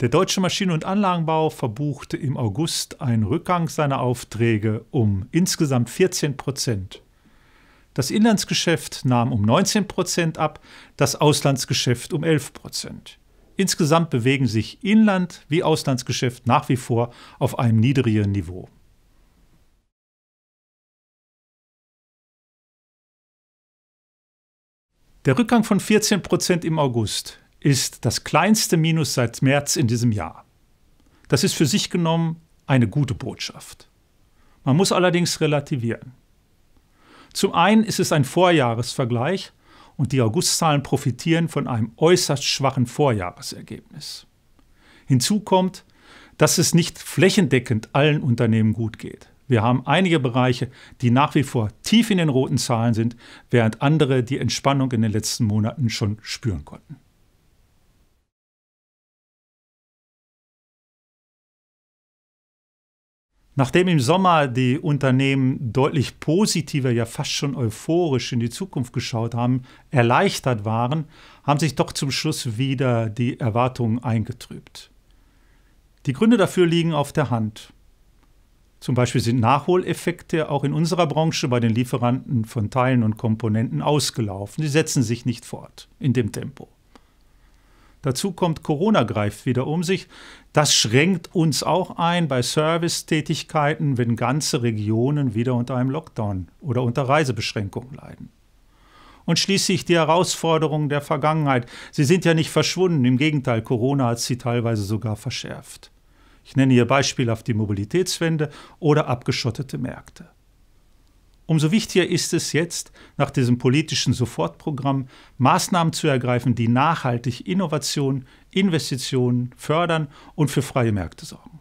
Der deutsche Maschinen- und Anlagenbau verbuchte im August einen Rückgang seiner Aufträge um insgesamt 14 Prozent. Das Inlandsgeschäft nahm um 19 Prozent ab, das Auslandsgeschäft um 11 Prozent. Insgesamt bewegen sich Inland- wie Auslandsgeschäft nach wie vor auf einem niedrigeren Niveau. Der Rückgang von 14 Prozent im August ist das kleinste Minus seit März in diesem Jahr. Das ist für sich genommen eine gute Botschaft. Man muss allerdings relativieren. Zum einen ist es ein Vorjahresvergleich und die Augustzahlen profitieren von einem äußerst schwachen Vorjahresergebnis. Hinzu kommt, dass es nicht flächendeckend allen Unternehmen gut geht. Wir haben einige Bereiche, die nach wie vor tief in den roten Zahlen sind, während andere die Entspannung in den letzten Monaten schon spüren konnten. Nachdem im Sommer die Unternehmen deutlich positiver, ja fast schon euphorisch in die Zukunft geschaut haben, erleichtert waren, haben sich doch zum Schluss wieder die Erwartungen eingetrübt. Die Gründe dafür liegen auf der Hand. Zum Beispiel sind Nachholeffekte auch in unserer Branche bei den Lieferanten von Teilen und Komponenten ausgelaufen. Sie setzen sich nicht fort in dem Tempo. Dazu kommt, Corona greift wieder um sich. Das schränkt uns auch ein bei Servicetätigkeiten, wenn ganze Regionen wieder unter einem Lockdown oder unter Reisebeschränkungen leiden. Und schließlich die Herausforderungen der Vergangenheit. Sie sind ja nicht verschwunden, im Gegenteil, Corona hat sie teilweise sogar verschärft. Ich nenne hier beispielhaft die Mobilitätswende oder abgeschottete Märkte. Umso wichtiger ist es jetzt, nach diesem politischen Sofortprogramm Maßnahmen zu ergreifen, die nachhaltig Innovation, Investitionen fördern und für freie Märkte sorgen.